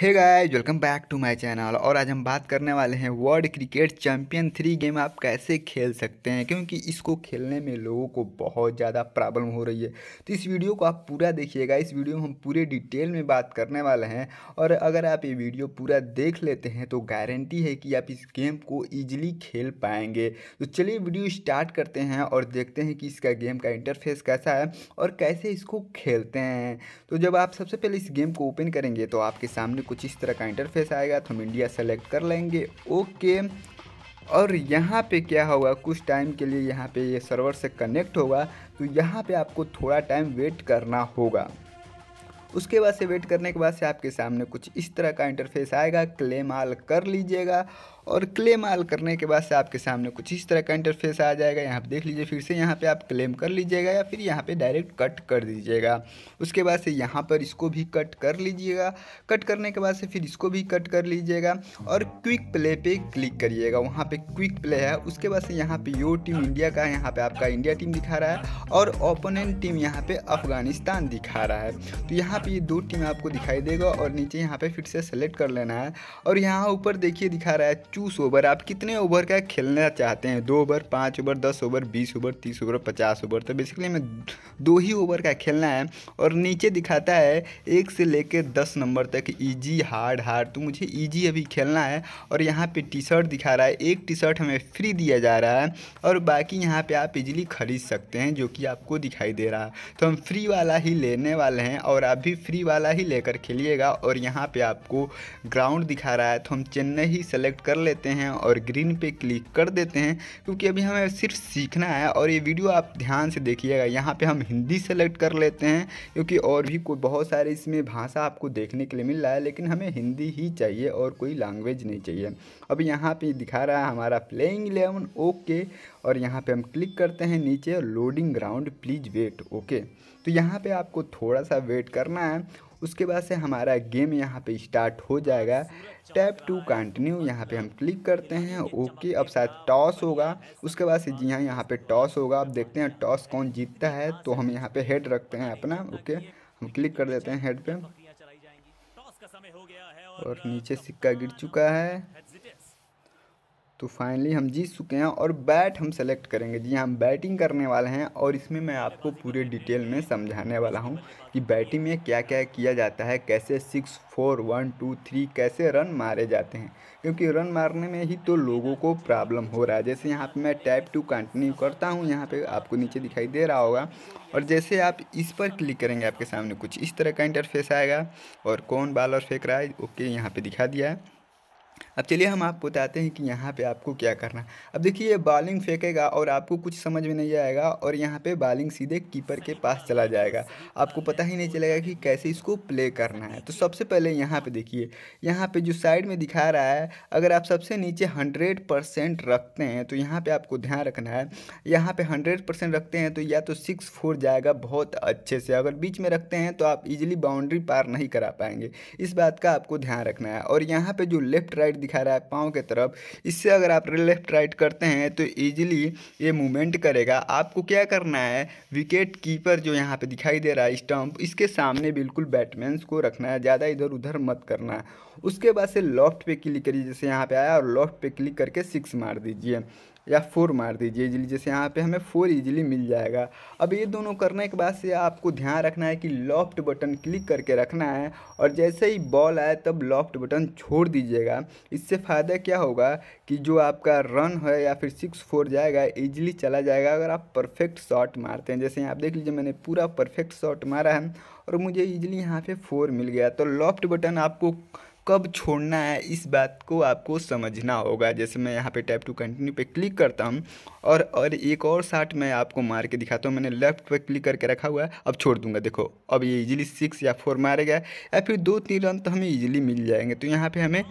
hey guys welcome back to my channel और आज हम बात करने वाले हैं world cricket champion three game आप कैसे खेल सकते हैं क्योंकि इसको खेलने में लोगों को बहुत ज़्यादा प्रॉब्लम हो रही है तो इस वीडियो को आप पूरा देखिएगा इस वीडियो में हम पूरे डिटेल में बात करने वाले हैं और अगर आप ये वीडियो पूरा देख लेते हैं तो गारंटी है कि आप इस गेम को ईजिली खेल पाएंगे तो चलिए वीडियो स्टार्ट करते हैं और देखते हैं कि इसका गेम का इंटरफेस कैसा है और कैसे इसको खेलते हैं तो जब आप सबसे पहले इस गेम को ओपन करेंगे तो आपके सामने कुछ इस तरह का इंटरफेस आएगा तो हम इंडिया सेलेक्ट कर लेंगे ओके और यहाँ पे क्या होगा कुछ टाइम के लिए यहाँ पे ये यह सर्वर से कनेक्ट होगा तो यहाँ पे आपको थोड़ा टाइम वेट करना होगा उसके बाद से वेट करने के बाद से आपके सामने कुछ इस तरह का इंटरफेस आएगा क्लेम आल कर लीजिएगा और क्लेम आल करने के बाद से आपके सामने कुछ इस तरह का इंटरफेस आ जाएगा यहाँ पर देख लीजिए फिर से यहाँ पे आप क्लेम कर लीजिएगा या फिर यहाँ पे डायरेक्ट कट कर दीजिएगा उसके बाद से यहाँ पर इसको भी कट कर लीजिएगा कट करने के बाद से फिर इसको भी कट कर लीजिएगा और क्विक प्ले पे क्लिक करिएगा वहाँ पे क्विक प्ले है उसके बाद से यहाँ पे योर टीम इंडिया का यहाँ पे आपका इंडिया टीम दिखा रहा है और ओपोनेंट टीम यहाँ पे अफगानिस्तान दिखा रहा है तो यहाँ पे ये दो टीम आपको दिखाई देगा और नीचे यहाँ पे फिर से सेलेक्ट कर लेना है और यहाँ ऊपर देखिए दिखा रहा है चूस ओवर आप कितने ओवर का खेलना चाहते हैं दो ओवर पाँच ओवर दस ओवर बीस ओवर तीस ओवर पचास ओवर तो बेसिकली हमें दो ही ओवर का खेलना है और नीचे दिखाता है एक से लेकर दस नंबर तक ईजी हार्ड हार्ड तो मुझे ईजी अभी खेलना है और यहाँ पर टी शर्ट दिखा रहा है एक टी शर्ट हमें फ्री दिया जा रहा है और बाकी यहाँ पर आप इजली खरीद सकते हैं जो कि आपको दिखाई दे रहा है तो हम फ्री वाला ही लेने वाले हैं और आप भी फ्री वाला ही लेकर खेलिएगा और यहाँ पर आपको ग्राउंड दिखा रहा है तो हम चेन्नई ही सेलेक्ट कर लेते हैं और ग्रीन पे क्लिक कर देते हैं क्योंकि अभी हमें सिर्फ सीखना है और ये वीडियो आप ध्यान से देखिएगा यहाँ पे हम हिंदी सेलेक्ट कर लेते हैं क्योंकि और भी कोई बहुत सारे इसमें भाषा आपको देखने के लिए मिल रहा है लेकिन हमें हिंदी ही चाहिए और कोई लैंग्वेज नहीं चाहिए अब यहाँ पर दिखा रहा है हमारा प्लेइंग इलेवन ओके और यहाँ पर हम क्लिक करते हैं नीचे loading ground please wait okay तो यहाँ पर आपको थोड़ा सा वेट करना है उसके बाद से हमारा गेम यहाँ पे स्टार्ट हो जाएगा टैप टू कंटिन्यू यहाँ पे हम क्लिक करते हैं ओके अब शायद टॉस होगा उसके बाद से जी हाँ यहाँ पे टॉस होगा अब देखते हैं टॉस कौन जीतता है तो हम यहाँ पे हेड रखते हैं अपना ओके हम क्लिक कर देते हैं हेड पे और नीचे सिक्का गिर चुका है तो फाइनली हम जीत चुके हैं और बैट हम सेलेक्ट करेंगे जी हाँ, हम बैटिंग करने वाले हैं और इसमें मैं आपको पूरे डिटेल में समझाने वाला हूं कि बैटिंग में क्या क्या किया जाता है कैसे six four one two three कैसे रन मारे जाते हैं क्योंकि रन मारने में ही तो लोगों को प्रॉब्लम हो रहा है जैसे यहाँ पर मैं टैप टू कंटिन्यू करता हूँ यहाँ पर आपको नीचे दिखाई दे रहा होगा और जैसे आप इस पर क्लिक करेंगे आपके सामने कुछ इस तरह का इंटरफेस आएगा और कौन बॉलर फेंक रहा है ओके यहाँ पर दिखा दिया है अब चलिए हम आपको बताते हैं कि यहाँ पे आपको क्या करना है अब देखिए ये बॉलिंग फेंकेगा और आपको कुछ समझ में नहीं आएगा और यहाँ पे बॉलिंग सीधे कीपर के पास चला जाएगा आपको पता ही नहीं चलेगा कि कैसे इसको प्ले करना है तो सबसे पहले यहाँ पर देखिए यहाँ पर जो साइड में दिखा रहा है अगर आप सबसे नीचे हंड्रेड परसेंट रखते हैं तो यहाँ पर आपको ध्यान रखना है यहाँ पर हंड्रेड परसेंट रखते हैं तो या तो सिक्स फोर जाएगा बहुत अच्छे से अगर बीच में रखते हैं तो आप इजिली बाउंड्री पार नहीं करा पाएंगे इस बात का आपको ध्यान रखना है और यहाँ पर जो लेफ्ट राइट दिखा रहा है पाँव के तरफ इससे अगर आप लेफ्ट राइट करते हैं तो ईजिली ये मूवमेंट करेगा आपको क्या करना है विकेट कीपर जो यहाँ पे दिखाई दे रहा है स्टम्प इसके सामने बिल्कुल बैटमैन को रखना है ज़्यादा इधर उधर मत करना है उसके बाद से लॉफ्ट पे क्लिक करिए जैसे यहाँ पे आया और लॉफ्ट पे क्लिक करके सिक्स मार दीजिए या फोर मार दीजिए इजिली जैसे यहाँ पे हमें फोर इजिली मिल जाएगा अब ये दोनों करने के बाद से आपको ध्यान रखना है कि लॉफ्ट बटन क्लिक करके रखना है और जैसे ही बॉल आए तब लॉफ्ट बटन छोड़ दीजिएगा इससे फ़ायदा क्या होगा कि जो आपका रन है या फिर सिक्स फोर जाएगा ईजिली चला जाएगा अगर आप परफेक्ट शॉट मारते हैं जैसे यहाँ आप देख लीजिए मैंने पूरा परफेक्ट शॉट मारा है और मुझे ईजिली यहाँ पर फोर मिल गया तो लॉफ्ट बटन आपको कब छोड़ना है इस बात को आपको समझना होगा जैसे मैं यहाँ पे टैप टू कंटिन्यू पे क्लिक करता हूँ और और एक और शार्ट मैं आपको मार के दिखाता हूँ मैंने लेफ्ट पे क्लिक करके रखा हुआ है अब छोड़ दूंगा देखो अब ये इजीली सिक्स या फोर मारेगा या फिर दो तीन रन तो हमें इजीली मिल जाएंगे तो यहाँ पे हमें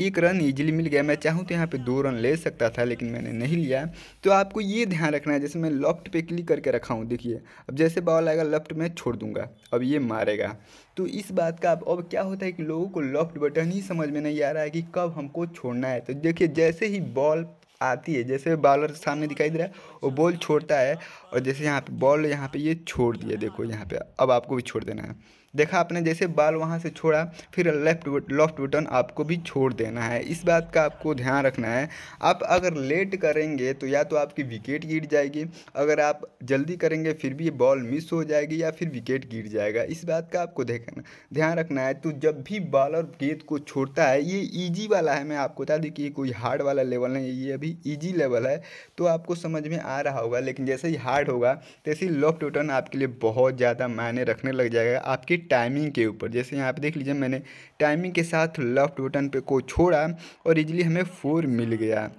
एक रन ईजिली मिल गया मैं चाहूँ तो यहाँ पे दो रन ले सकता था लेकिन मैंने नहीं लिया तो आपको ये ध्यान रखना है जैसे मैं लेफ्ट पे क्लिक करके रखा हूँ देखिए अब जैसे बॉल आएगा लेफ्ट में छोड़ दूंगा अब ये मारेगा तो इस बात का अब अब क्या होता है कि लोगों को लेफ्ट बटन ही समझ में नहीं आ रहा है कि कब हमको छोड़ना है तो देखिए जैसे ही बॉल आती है जैसे बॉलर सामने दिखाई दे रहा है वो बॉल छोड़ता है और जैसे यहाँ पे बॉल यहाँ पे ये छोड़ दिया देखो यहाँ पे अब आपको भी छोड़ देना है देखा आपने जैसे बाल वहाँ से छोड़ा फिर लेफ्ट लेफ्ट बटन आपको भी छोड़ देना है इस बात का आपको ध्यान रखना है आप अगर लेट करेंगे तो या तो आपकी विकेट गिर जाएगी अगर आप जल्दी करेंगे फिर भी बॉल मिस हो जाएगी या फिर विकेट गिर जाएगा इस बात का आपको देखना ध्यान रखना है तो जब भी बॉलर गेंद को छोड़ता है ये ईजी वाला है मैं आपको बता दी कि ये कोई हार्ड वाला लेवल नहीं ये अभी ईजी लेवल है तो आपको समझ में आ रहा होगा लेकिन जैसे ही हार्ड होगा तैसे ही लेफ्ट बटन आपके लिए बहुत ज़्यादा मायने रखने लग जाएगा आपके टाइमिंग के ऊपर जैसे यहाँ पे देख लीजिए मैंने टाइमिंग के साथ लेफ्ट बटन पे को छोड़ा और इजीली हमें फोर मिल गया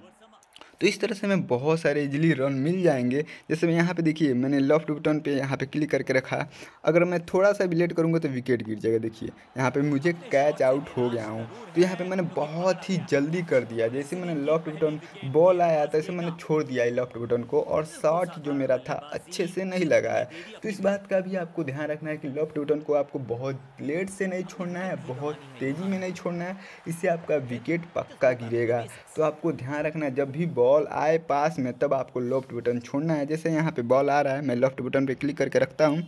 तो इस तरह से हमें बहुत सारे इजिली रन मिल जाएंगे जैसे मैं यहाँ पे देखिए मैंने लेफ्ट बटन पे यहाँ पे क्लिक करके रखा अगर मैं थोड़ा सा भी लेट करूँगा तो विकेट गिर जाएगा देखिए यहाँ पे मुझे कैच आउट हो गया हूँ तो यहाँ पे मैंने बहुत ही जल्दी कर दिया जैसे मैंने लेफ्ट बटन बॉल आया तैसे तो मैंने छोड़ दिया लेफ्ट बटन को और शॉट जो मेरा था अच्छे से नहीं लगा है तो इस बात का भी आपको ध्यान रखना है कि लेफ्ट बटन को आपको बहुत लेट से नहीं छोड़ना है बहुत तेज़ी में नहीं छोड़ना है इससे आपका विकेट पक्का गिरेगा तो आपको ध्यान रखना है जब भी बॉल बॉल आए पास में तब आपको लेफ्ट बटन छोड़ना है जैसे यहाँ पे बॉल आ रहा है मैं लेफ्ट बटन पे क्लिक करके रखता हूँ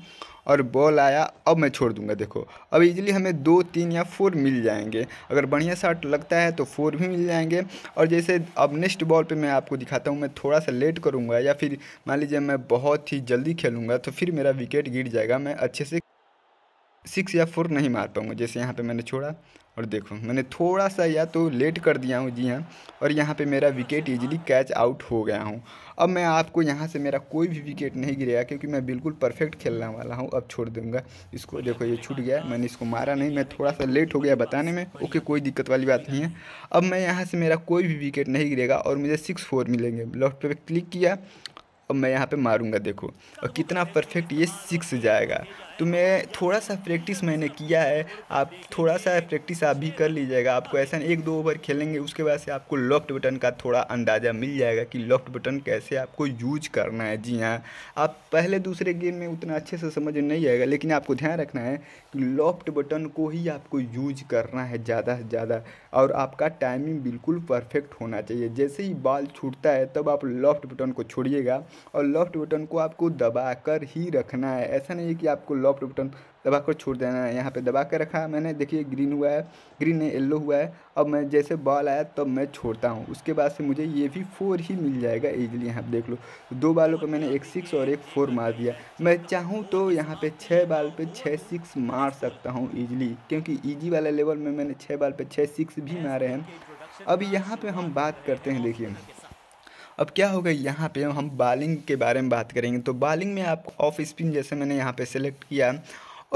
और बॉल आया अब मैं छोड़ दूंगा देखो अब इजीली हमें दो तीन या फोर मिल जाएंगे अगर बढ़िया शॉट लगता है तो फोर भी मिल जाएंगे और जैसे अब नेक्स्ट बॉल पे मैं आपको दिखाता हूँ मैं थोड़ा सा लेट करूँगा या फिर मान लीजिए मैं बहुत ही जल्दी खेलूँगा तो फिर मेरा विकेट गिर जाएगा मैं अच्छे से सिक्स या फोर नहीं मार पाऊँगा जैसे यहाँ पे मैंने छोड़ा और देखो मैंने थोड़ा सा या तो लेट कर दिया हूँ जी हाँ और यहाँ पे मेरा विकेट इजीली कैच आउट हो गया हूँ अब मैं आपको यहाँ से मेरा कोई भी विकेट नहीं गिरेगा क्योंकि मैं बिल्कुल परफेक्ट खेलने वाला हूँ अब छोड़ दूँगा इसको देखो ये छूट गया मैंने इसको मारा नहीं मैं थोड़ा सा लेट हो गया बताने में ओके कोई दिक्कत वाली बात नहीं है अब मैं यहाँ से मेरा कोई भी विकेट नहीं गिरेगा और मुझे सिक्स फोर मिलेंगे लेफ्ट पर क्लिक किया अब मैं यहाँ पे मारूंगा देखो और कितना परफेक्ट ये सिक्स जाएगा तो मैं थोड़ा सा प्रैक्टिस मैंने किया है आप थोड़ा सा प्रैक्टिस आप भी कर लीजिएगा आपको ऐसा एक दो ओवर खेलेंगे उसके बाद से आपको लेफ्ट बटन का थोड़ा अंदाज़ा मिल जाएगा कि लेफ़्ट बटन कैसे आपको यूज करना है जी हाँ आप पहले दूसरे गेम में उतना अच्छे से समझ नहीं आएगा लेकिन आपको ध्यान रखना है कि लॉफ्ट बटन को ही आपको यूज करना है ज़्यादा से ज़्यादा और आपका टाइमिंग बिल्कुल परफेक्ट होना चाहिए जैसे ही बाल छूटता है तब आप लॉफ्ट बटन को छोड़िएगा और लॉफ्ट बटन को आपको दबा कर ही रखना है ऐसा नहीं है कि आपको ड्रॉप बटन दबा कर छोड़ देना है यहाँ पे दबा के रखा मैंने देखिए ग्रीन हुआ है ग्रीन है येल्लो हुआ है अब मैं जैसे बॉल आया तब तो मैं छोड़ता हूँ उसके बाद से मुझे ये भी फोर ही मिल जाएगा ईजिली यहाँ देख लो दो बालों पर मैंने एक सिक्स और एक फोर मार दिया मैं चाहूँ तो यहाँ पे छः बाल पे छः सिक्स मार सकता हूँ ईजिली क्योंकि ईजी वाला लेवल में मैंने छः बाल पर छः सिक्स भी मारे हैं अब यहाँ पर हम बात करते हैं देखिए अब क्या होगा यहाँ पे हम बॉलिंग के बारे में बात करेंगे तो बॉलिंग में आप ऑफ स्पिन जैसे मैंने यहाँ पे सेलेक्ट किया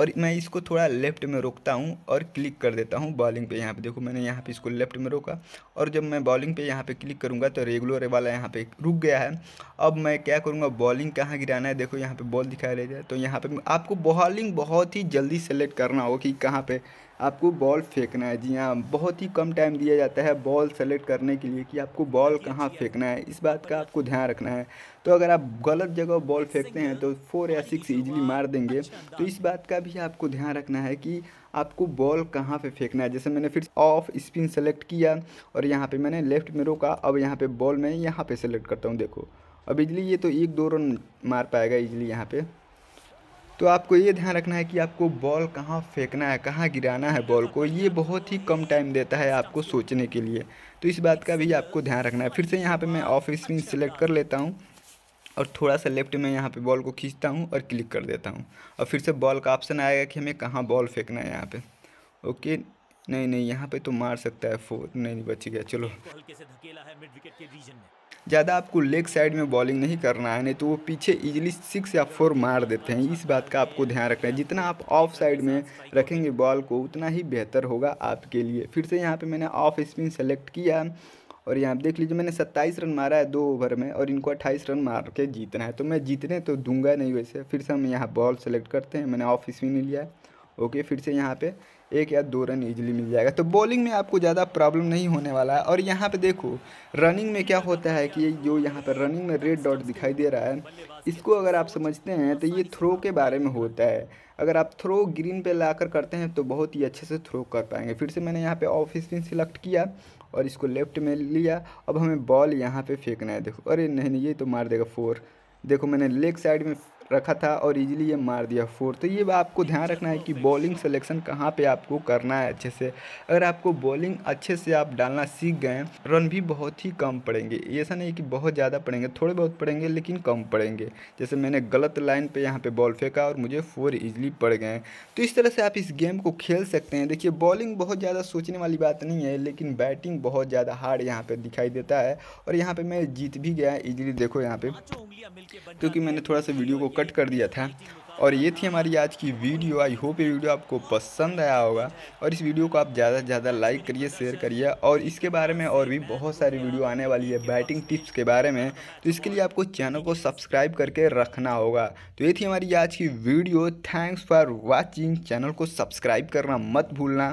और मैं इसको थोड़ा लेफ्ट में रोकता हूँ और क्लिक कर देता हूँ बॉलिंग पे यहाँ पे देखो मैंने यहाँ पे इसको लेफ्ट में रोका और जब मैं बॉलिंग पे यहाँ पे क्लिक करूँगा तो रेगुलर वाला यहाँ पे रुक गया है अब मैं क्या करूँगा बॉलिंग कहाँ गिराना है देखो यहाँ पे बॉल दिखाई दे जाए तो यहाँ पर आपको बॉलिंग बहुत ही जल्दी सेलेक्ट करना हो कि कहाँ पर आपको बॉल फेंकना है जी हाँ बहुत ही कम टाइम दिया जाता है बॉल सेलेक्ट करने के लिए कि आपको बॉल कहाँ फेंकना है इस बात का आपको ध्यान रखना है तो अगर आप गलत जगह बॉल फेंकते हैं तो फोर या सिक्स ईजिली मार देंगे तो इस बात का भी आपको ध्यान रखना है कि आपको बॉल कहाँ पे फेंकना है जैसे मैंने फिर ऑफ स्पिन सेलेक्ट किया और यहाँ पे मैंने लेफ्ट में रोका अब यहाँ पे बॉल मैं यहाँ पे सेलेक्ट करता हूँ देखो अब इजली ये तो एक दो रन मार पाएगा इजली यहाँ पे तो आपको ये ध्यान रखना है कि आपको बॉल कहाँ फेंकना है कहाँ गिराना है बॉल को ये बहुत ही कम टाइम देता है आपको सोचने के लिए तो इस बात का भी आपको ध्यान रखना है फिर से यहाँ पे मैं ऑफ स्पिन सेलेक्ट कर लेता हूँ और थोड़ा सा लेफ्ट में यहाँ पे बॉल को खींचता हूँ और क्लिक कर देता हूँ और फिर से बॉल का ऑप्शन आएगा कि हमें कहाँ बॉल फेंकना है यहाँ पे ओके नहीं नहीं यहाँ पे तो मार सकता है फोर नहीं, नहीं बच गया चलो ज़्यादा आपको लेग साइड में बॉलिंग नहीं करना है नहीं तो वो पीछे ईजिली सिक्स या फोर मार देते हैं इस बात का आपको ध्यान रखना है जितना आप ऑफ साइड में रखेंगे बॉल को उतना ही बेहतर होगा आपके लिए फिर से यहाँ पर मैंने ऑफ स्पिन सेलेक्ट किया और यहाँ देख लीजिए मैंने सत्ताईस रन मारा है दो ओवर में और इनको 28 रन मार के जीतना है तो मैं जीतने तो दूंगा नहीं वैसे फिर से हम यहाँ बॉल सेलेक्ट करते हैं मैंने ऑफ स्पिन लिया ओके फिर से यहाँ पे एक या दो रन ईजिली मिल जाएगा तो बॉलिंग में आपको ज़्यादा प्रॉब्लम नहीं होने वाला है और यहाँ पे देखो रनिंग में क्या होता है कि जो यहाँ पर रनिंग में रेड डॉट दिखाई दे रहा है इसको अगर आप समझते हैं तो ये थ्रो के बारे में होता है अगर आप थ्रो ग्रीन पे लाकर करते हैं तो बहुत ही अच्छे से थ्रो कर पाएंगे फिर से मैंने यहाँ पे ऑफ स्पिन सिलेक्ट किया और इसको लेफ्ट में लिया अब हमें बॉल यहाँ पे फेंकना है देखो अरे नहीं नहीं ये तो मार देगा फोर देखो मैंने लेग साइड में रखा था और इजीली ये मार दिया फोर तो ये आपको ध्यान रखना है कि बॉलिंग सिलेक्शन कहाँ पे आपको करना है अच्छे से अगर आपको बॉलिंग अच्छे से आप डालना सीख गए रन भी बहुत ही कम पड़ेंगे ऐसा नहीं कि बहुत ज़्यादा पड़ेंगे थोड़े बहुत पड़ेंगे लेकिन कम पड़ेंगे जैसे मैंने गलत लाइन पर यहाँ पर बॉल फेंका और मुझे फोर ईजिली पड़ गए तो इस तरह से आप इस गेम को खेल सकते हैं देखिए बॉलिंग बहुत ज़्यादा सोचने वाली बात नहीं है लेकिन बैटिंग बहुत ज़्यादा हार्ड यहाँ पर दिखाई देता है और यहाँ पर मैं जीत भी गया ईजिली देखो यहाँ पर क्योंकि मैंने थोड़ा सा वीडियो को कट कर दिया था और ये थी हमारी आज की वीडियो आई होप ये वीडियो आपको पसंद आया होगा और इस वीडियो को आप ज़्यादा से ज़्यादा लाइक करिए शेयर करिए और इसके बारे में और भी बहुत सारी वीडियो आने वाली है बैटिंग टिप्स के बारे में तो इसके लिए आपको चैनल को सब्सक्राइब करके रखना होगा तो ये थी हमारी आज की video thanks for watching channel को सब्सक्राइब करना मत भूलना